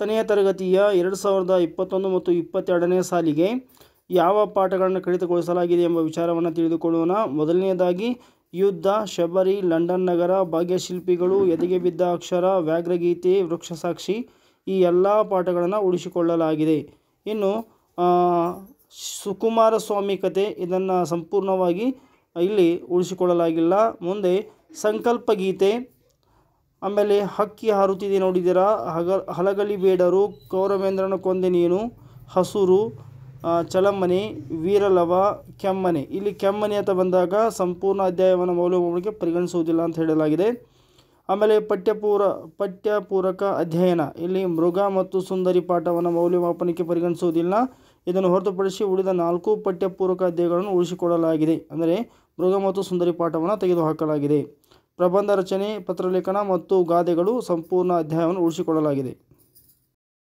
ಹತ್ತನೆಯ ತರಗತಿಯ ಎರಡು ಸಾವಿರದ ಇಪ್ಪತ್ತೊಂದು ಮತ್ತು ಇಪ್ಪತ್ತೆರಡನೇ ಸಾಲಿಗೆ ಯಾವ ಪಾಠಗಳನ್ನು ಕಡಿತಗೊಳಿಸಲಾಗಿದೆ ಎಂಬ ವಿಚಾರವನ್ನು ತಿಳಿದುಕೊಳ್ಳೋಣ ಮೊದಲನೆಯದಾಗಿ ಯುದ್ಧ ಶಬರಿ ಲಂಡನ್ ನಗರ ಭಾಗ್ಯಶಿಲ್ಪಿಗಳು ಎದೆಗೆ ಬಿದ್ದ ಅಕ್ಷರ ವ್ಯಾಘ್ರಗೀತೆ ವೃಕ್ಷಸಾಕ್ಷಿ ಈ ಎಲ್ಲ ಪಾಠಗಳನ್ನು ಉಳಿಸಿಕೊಳ್ಳಲಾಗಿದೆ ಇನ್ನು ಸುಕುಮಾರ ಸ್ವಾಮಿ ಕತೆ ಇದನ್ನು ಸಂಪೂರ್ಣವಾಗಿ ಇಲ್ಲಿ ಉಳಿಸಿಕೊಳ್ಳಲಾಗಿಲ್ಲ ಮುಂದೆ ಸಂಕಲ್ಪ ಗೀತೆ ಆಮೇಲೆ ಹಕ್ಕಿ ಹಾರುತ್ತಿದೆ ನೋಡಿದಿರ ಹಗ ಹಲಗಲಿ ಬೇಡರು ಕೌರವೇಂದ್ರನ ಕೊಂದೆ ನೀನು ಹಸುರು ಚಲಮ್ಮನೆ ವೀರಲವ ಕೆಮ್ಮನೆ ಇಲ್ಲಿ ಕೆಮ್ಮನೆ ಅಂತ ಬಂದಾಗ ಸಂಪೂರ್ಣ ಅಧ್ಯಾಯವನ್ನು ಮೌಲ್ಯಮಾಪನಕ್ಕೆ ಪರಿಗಣಿಸುವುದಿಲ್ಲ ಅಂತ ಹೇಳಲಾಗಿದೆ ಆಮೇಲೆ ಪಠ್ಯಪೂರ ಪಠ್ಯಪೂರಕ ಅಧ್ಯಯನ ಇಲ್ಲಿ ಮೃಗ ಮತ್ತು ಸುಂದರಿ ಪಾಠವನ್ನು ಮೌಲ್ಯಮಾಪನಕ್ಕೆ ಪರಿಗಣಿಸುವುದಿಲ್ಲ ಇದನ್ನು ಹೊರತುಪಡಿಸಿ ಉಳಿದ ನಾಲ್ಕು ಪಠ್ಯಪೂರಕ ಅಧ್ಯಾಯಗಳನ್ನು ಉಳಿಸಿಕೊಡಲಾಗಿದೆ ಅಂದರೆ ಮೃಗ ಮತ್ತು ಸುಂದರಿ ಪಾಠವನ್ನು ತೆಗೆದುಹಾಕಲಾಗಿದೆ ಪ್ರಬಂಧ ರಚನೆ ಪತ್ರಲೇಖನ ಮತ್ತು ಗಾದೆಗಳು ಸಂಪೂರ್ಣ ಅಧ್ಯಾಯವನ್ನು ಉಳಿಸಿಕೊಳ್ಳಲಾಗಿದೆ